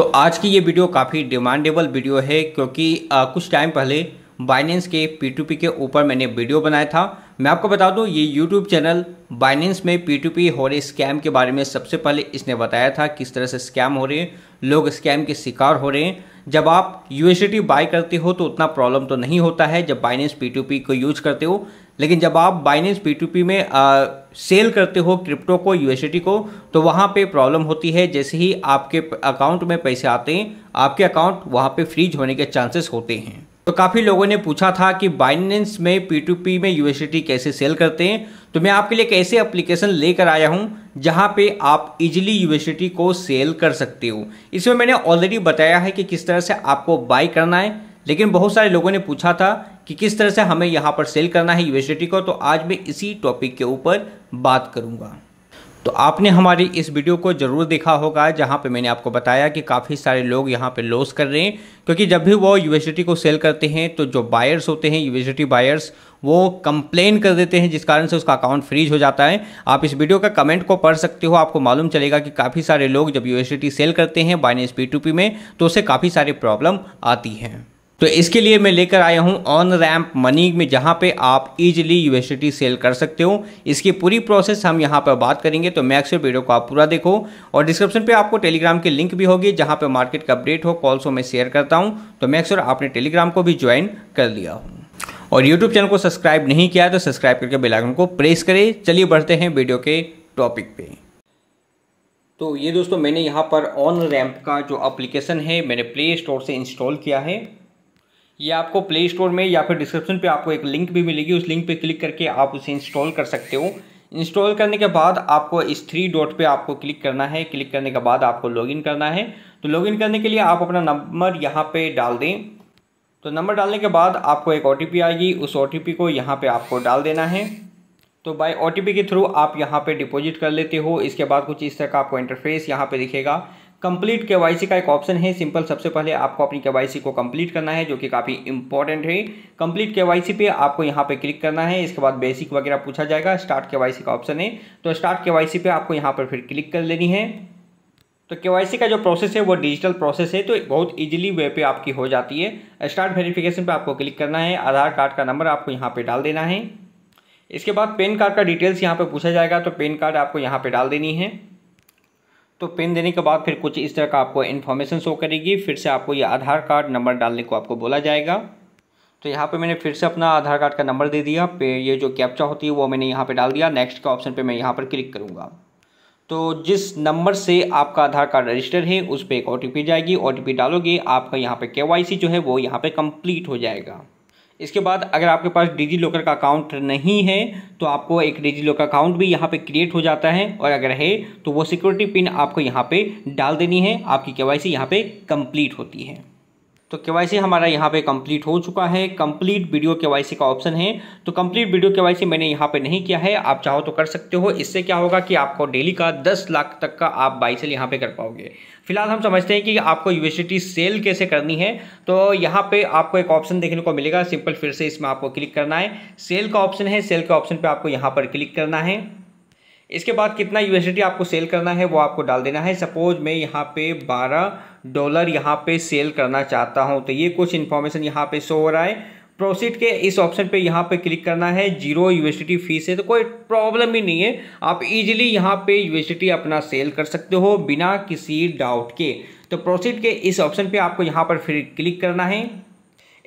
तो आज की ये वीडियो काफ़ी डिमांडेबल वीडियो है क्योंकि आ, कुछ टाइम पहले बाइनेंस के पी के ऊपर मैंने वीडियो बनाया था मैं आपको बता दूं ये यूट्यूब चैनल बाइनेंस में पी टू पी हो रहे स्कैम के बारे में सबसे पहले इसने बताया था किस तरह से स्कैम हो रहे हैं लोग स्कैम के शिकार हो रहे हैं जब आप यूएसडी बाय करते हो तो उतना प्रॉब्लम तो नहीं होता है जब बाइनेंस पी टू पी को यूज करते हो लेकिन जब आप बाइनेंस पी में आ, सेल करते हो क्रिप्टो को यूएसडी को तो वहाँ पे प्रॉब्लम होती है जैसे ही आपके अकाउंट में पैसे आते हैं आपके अकाउंट वहाँ पे फ्रीज होने के चांसेस होते हैं तो काफ़ी लोगों ने पूछा था कि बाइनेंस में पी में यूएसडी कैसे सेल करते हैं तो मैं आपके लिए एक ऐसे एप्लीकेशन लेकर आया हूं जहां पे आप इजीली यूएसडी को सेल कर सकते हो इसमें मैंने ऑलरेडी बताया है कि किस तरह से आपको बाई करना है लेकिन बहुत सारे लोगों ने पूछा था कि किस तरह से हमें यहाँ पर सेल करना है यूएसडी को तो आज मैं इसी टॉपिक के ऊपर बात करूँगा तो आपने हमारी इस वीडियो को ज़रूर देखा होगा जहाँ पे मैंने आपको बताया कि काफ़ी सारे लोग यहाँ पे लॉस कर रहे हैं क्योंकि जब भी वो यूएसडी को सेल करते हैं तो जो बायर्स होते हैं यूएसडी बायर्स वो कंप्लेन कर देते हैं जिस कारण से उसका अकाउंट फ्रीज हो जाता है आप इस वीडियो का कमेंट को पढ़ सकते हो आपको मालूम चलेगा कि काफ़ी सारे लोग जब यूएसडी सेल करते हैं बाइनेस पी में तो उसे काफ़ी सारी प्रॉब्लम आती हैं तो इसके लिए मैं लेकर आया हूँ ऑन रैम्प मनी में जहाँ पे आप इजीली यूएसडी सेल कर सकते हो इसकी पूरी प्रोसेस हम यहाँ पर बात करेंगे तो मैक्स वीडियो को आप पूरा देखो और डिस्क्रिप्शन पे आपको टेलीग्राम की लिंक भी होगी जहाँ पे मार्केट का अपडेट हो हो मैं शेयर करता हूँ तो मैक्स आपने टेलीग्राम को भी ज्वाइन कर लिया हूँ और यूट्यूब चैनल को सब्सक्राइब नहीं किया तो सब्सक्राइब करके बेलाइकन को प्रेस करें चलिए बढ़ते हैं वीडियो के टॉपिक पे तो ये दोस्तों मैंने यहाँ पर ऑन रैम्प का जो अप्लीकेशन है मैंने प्ले स्टोर से इंस्टॉल किया है ये आपको प्ले स्टोर में या फिर डिस्क्रिप्शन पे आपको एक लिंक भी मिलेगी उस लिंक पे क्लिक करके आप उसे इंस्टॉल कर सकते हो इंस्टॉल करने के बाद आपको इस थ्री डॉट पे आपको क्लिक करना है क्लिक करने के बाद आपको लॉगिन करना है तो लॉगिन करने के लिए आप अपना नंबर यहाँ पे डाल दें तो नंबर डालने के बाद आपको एक ओ आएगी उस ओ को यहाँ पर आपको डाल देना है तो बाई ओ के थ्रू आप यहाँ पर डिपोजिट कर लेते हो इसके बाद कुछ इस तरह का आपको इंटरफेस यहाँ पर दिखेगा कंप्लीट के का एक ऑप्शन है सिंपल सबसे पहले आपको अपनी के को कंप्लीट करना है जो कि काफ़ी इंपॉर्टेंट है कंप्लीट के पे आपको यहाँ पे क्लिक करना है इसके बाद बेसिक वगैरह पूछा जाएगा स्टार्ट के का ऑप्शन है तो स्टार्ट के पे आपको यहाँ पर फिर क्लिक कर लेनी है तो के का जो प्रोसेस है वो डिजिटल प्रोसेस है तो बहुत ईजिली वे पे आपकी हो जाती है स्टार्ट वेरीफिकेशन पर आपको क्लिक करना है आधार कार्ड का नंबर आपको यहाँ पर डाल देना है इसके बाद पेन कार्ड का डिटेल्स यहाँ पर पूछा जाएगा तो पेन कार्ड आपको यहाँ पर डाल देनी है तो पिन देने के बाद फिर कुछ इस तरह का आपको इन्फॉर्मेशन शो करेगी फिर से आपको ये आधार कार्ड नंबर डालने को आपको बोला जाएगा तो यहाँ पे मैंने फिर से अपना आधार कार्ड का नंबर दे दिया पे ये जो कैप्चा होती है वो मैंने यहाँ पे डाल दिया नेक्स्ट का ऑप्शन पे मैं यहाँ पर क्लिक करूँगा तो जिस नंबर से आपका आधार कार्ड रजिस्टर है उस पर एक ओ जाएगी ओ डालोगे आपका यहाँ पर के जो है वो यहाँ पर कम्प्लीट हो जाएगा इसके बाद अगर आपके पास डिजी लॉकर का अकाउंट नहीं है तो आपको एक डिजी लॉकर अकाउंट भी यहाँ पे क्रिएट हो जाता है और अगर है तो वो सिक्योरिटी पिन आपको यहाँ पे डाल देनी है आपकी के वाई सी यहाँ पर कंप्लीट होती है तो के हमारा यहाँ पे कंप्लीट हो चुका है कंप्लीट वीडियो के का ऑप्शन है तो कंप्लीट वीडियो के मैंने यहाँ पे नहीं किया है आप चाहो तो कर सकते हो इससे क्या होगा कि आपको डेली का 10 लाख तक का आप बाई सेल यहाँ पे कर पाओगे फिलहाल हम समझते हैं कि आपको यूनिवर्सिटी सेल कैसे करनी है तो यहाँ पे आपको एक ऑप्शन देखने को मिलेगा सिंपल फिर से इसमें आपको क्लिक करना है सेल का ऑप्शन है सेल के ऑप्शन पर आपको यहाँ पर क्लिक करना है इसके बाद कितना यू आपको सेल करना है वो आपको डाल देना है सपोज मैं यहाँ पे बारह डॉलर यहाँ पे सेल करना चाहता हूँ तो ये कुछ इन्फॉर्मेशन यहाँ पे शो हो रहा है प्रोसीड के इस ऑप्शन पे यहाँ पे क्लिक करना है जीरो यूएसडी फीस है तो कोई प्रॉब्लम ही नहीं है आप इजीली यहाँ पे यूएसडी अपना सेल कर सकते हो बिना किसी डाउट के तो प्रोसीड के इस ऑप्शन पे आपको यहाँ पर फिर क्लिक करना है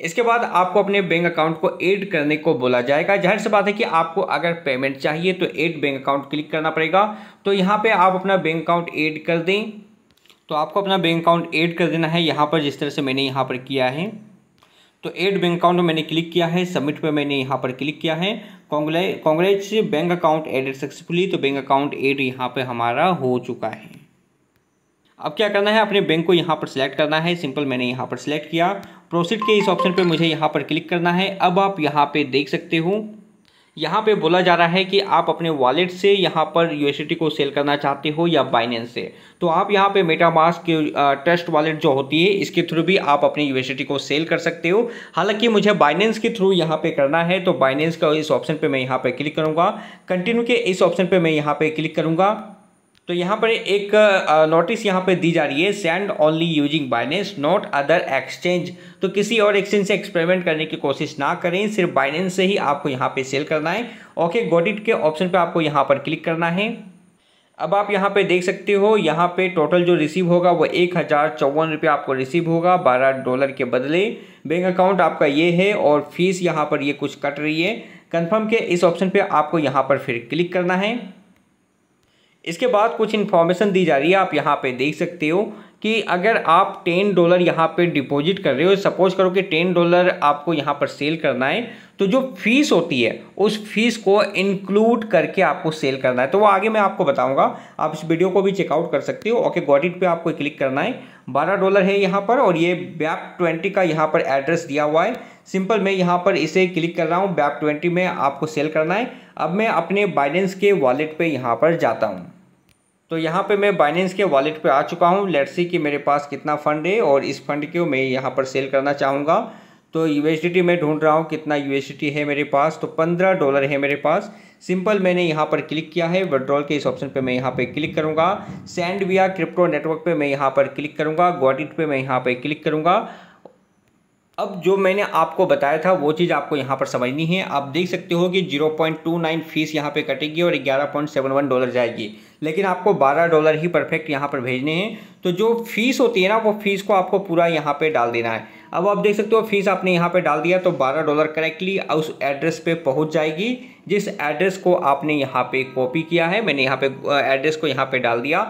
इसके बाद आपको अपने बैंक अकाउंट को ऐड करने को बोला जाएगा जाहिर सी बात है कि आपको अगर पेमेंट चाहिए तो ऐड बैंक अकाउंट क्लिक करना पड़ेगा तो यहाँ पे आप अपना बैंक अकाउंट ऐड कर दें तो आपको अपना बैंक अकाउंट ऐड कर देना है यहाँ पर जिस तरह से मैंने यहाँ पर किया है तो एड बैंक अकाउंट में मैंने क्लिक किया है सबमिट पर मैंने यहाँ पर क्लिक किया है congrats bank account added successfully तो बैंक अकाउंट एड यहाँ पर हमारा हो चुका है अब क्या करना है अपने बैंक को यहाँ पर सिलेक्ट करना है सिंपल मैंने यहाँ पर सिलेक्ट किया प्रोसीड के इस ऑप्शन पर मुझे यहाँ पर क्लिक करना है अब आप यहाँ पर देख सकते हो यहाँ पे बोला जा रहा है कि आप अपने वॉलेट से यहाँ पर यू को सेल करना चाहते हो या बाइनेंस से तो आप यहाँ पे मेटामास के ट्रस्ट वॉलेट जो होती है इसके थ्रू भी आप अपने यू को सेल कर सकते हो हालांकि मुझे बाइनेंस के थ्रू यहाँ पे करना है तो बाइनेंस का इस ऑप्शन पर मैं यहाँ पर क्लिक करूँगा कंटिन्यू के इस ऑप्शन पर मैं यहाँ पर क्लिक करूँगा तो यहाँ पर एक नोटिस यहाँ पर दी जा रही है send only using Binance not other exchange तो किसी और एक्सचेंज से एक्सपेरिमेंट करने की कोशिश ना करें सिर्फ बाइनेंस से ही आपको यहाँ पे सेल करना है ओके गोडिट के ऑप्शन पे आपको यहाँ पर क्लिक करना है अब आप यहाँ पे देख सकते हो यहाँ पे टोटल जो रिसीव होगा वो एक हज़ार चौवन रुपये आपको रिसीव होगा बारह डॉलर के बदले बैंक अकाउंट आपका ये है और फीस यहाँ पर ये कुछ कट रही है कंफर्म के इस ऑप्शन पे आपको यहाँ पर फिर क्लिक करना है इसके बाद कुछ इन्फॉर्मेशन दी जा रही है आप यहाँ पे देख सकते हो कि अगर आप टेन डॉलर यहाँ पे डिपॉजिट कर रहे हो सपोज करो कि टेन डॉलर आपको यहाँ पर सेल करना है तो जो फीस होती है उस फीस को इंक्लूड करके आपको सेल करना है तो वो आगे मैं आपको बताऊंगा आप इस वीडियो को भी चेकआउट कर सकते हो ओके गॉडिट पे आपको क्लिक करना है बारह डॉलर है यहाँ पर और ये बैप ट्वेंटी का यहाँ पर एड्रेस दिया हुआ है सिंपल मैं यहाँ पर इसे क्लिक कर रहा हूँ बैप ट्वेंटी में आपको सेल करना है अब मैं अपने बाइडेंस के वॉलेट पर यहाँ पर जाता हूँ तो यहाँ पे मैं बाइनेंस के वॉलेट पे आ चुका हूँ लेट्सी कि मेरे पास कितना फंड है और इस फंड को मैं यहाँ पर सेल करना चाहूँगा तो यू मैं ढूंढ रहा हूँ कितना यू है मेरे पास तो पंद्रह डॉलर है मेरे पास सिंपल मैंने यहाँ पर क्लिक किया है विड्रॉल के इस ऑप्शन पे मैं यहाँ पे क्लिक करूँगा सेंड विया क्रिप्टो नेटवर्क पे मैं यहाँ पर क्लिक करूँगा गॉडिट पे मैं यहाँ पे क्लिक करूँगा अब जो मैंने आपको बताया था वो चीज़ आपको यहाँ पर समझनी है आप देख सकते हो कि 0.29 फीस यहाँ पे कटेगी और 11.71 डॉलर जाएगी लेकिन आपको 12 डॉलर ही परफेक्ट यहाँ पर भेजने हैं तो जो फीस होती है ना वो फीस को आपको पूरा यहाँ पे डाल देना है अब आप देख सकते हो फीस आपने यहाँ पे डाल दिया तो 12 डॉलर करेक्टली उस एड्रेस पे पहुँच जाएगी जिस एड्रेस को आपने यहाँ पे कॉपी किया है मैंने यहाँ पे एड्रेस को यहाँ पे डाल दिया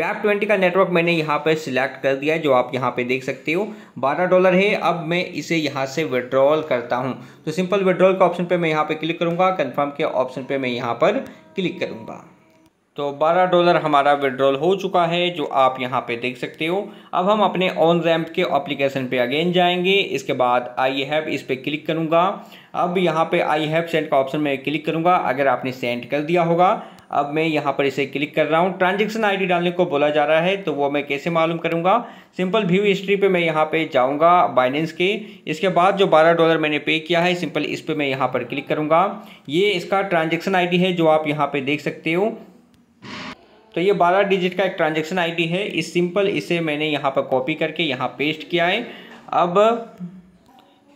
बैक ट्वेंटी का नेटवर्क मैंने यहाँ पे सिलेक्ट कर दिया है जो आप यहाँ पे देख सकते हो 12 डॉलर है अब मैं इसे यहाँ से विड्रॉल करता हूँ तो सिंपल विड्रॉल का ऑप्शन पर मैं यहाँ पर क्लिक करूँगा कन्फर्म के ऑप्शन पर मैं यहाँ पर क्लिक करूँगा तो 12 डॉलर हमारा विड्रॉल हो चुका है जो आप यहाँ पे देख सकते हो अब हम अपने ऑन रैम्प के एप्लीकेशन पे अगेन जाएंगे इसके बाद आई हैव इस पर क्लिक करूँगा अब यहाँ पे आई हैव सेंड का ऑप्शन में क्लिक करूँगा अगर आपने सेंड कर दिया होगा अब मैं यहाँ पर इसे क्लिक कर रहा हूँ ट्रांजेक्शन आई डालने को बोला जा रहा है तो वो मैं कैसे मालूम करूँगा सिंपल व्यू हिस्ट्री पर मैं यहाँ पर जाऊँगा बाइनेंस के इसके बाद जो बारह डॉलर मैंने पे किया है सिंपल इस पर मैं यहाँ पर क्लिक करूँगा ये इसका ट्रांजेक्शन आई है जो आप यहाँ पर देख सकते हो तो ये 12 डिजिट का एक ट्रांजेक्शन आई है इस सिंपल इसे मैंने यहाँ पर कॉपी करके यहाँ पेस्ट किया है अब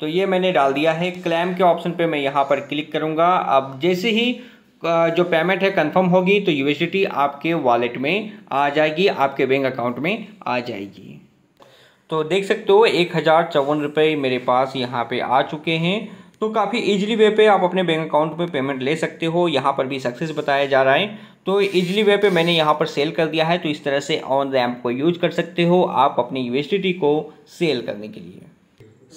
तो ये मैंने डाल दिया है क्लैम के ऑप्शन पे मैं यहाँ पर क्लिक करूँगा अब जैसे ही जो पेमेंट है कंफर्म होगी तो यू आपके वॉलेट में आ जाएगी आपके बैंक अकाउंट में आ जाएगी तो देख सकते हो एक हज़ार चौवन रुपये मेरे पास यहाँ पे आ चुके हैं तो काफ़ी इजीली वे पे आप अपने बैंक अकाउंट में पेमेंट ले सकते हो यहाँ पर भी सक्सेस बताया जा रहा है तो इजली वे पे मैंने यहाँ पर सेल कर दिया है तो इस तरह से ऑन रैम्प को यूज कर सकते हो आप अपनी यूएसडी को सेल करने के लिए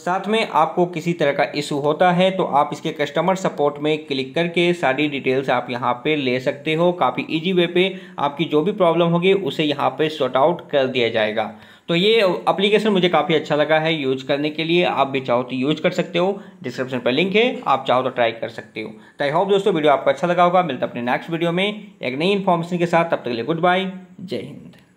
साथ में आपको किसी तरह का इशू होता है तो आप इसके कस्टमर सपोर्ट में क्लिक करके सारी डिटेल्स आप यहाँ पे ले सकते हो काफ़ी इजी वे पे आपकी जो भी प्रॉब्लम होगी उसे यहाँ पे सॉर्ट आउट कर दिया जाएगा तो ये अप्लीकेशन मुझे काफ़ी अच्छा लगा है यूज करने के लिए आप भी चाहो तो यूज कर सकते हो डिस्क्रिप्शन पर लिंक है आप चाहो तो ट्राई कर सकते हो तो आई होप दोस्तों वीडियो आपको अच्छा लगा होगा मिलता अपने नेक्स्ट वीडियो में एक नई इन्फॉर्मेशन के साथ तब तक के लिए गुड बाय जय हिंद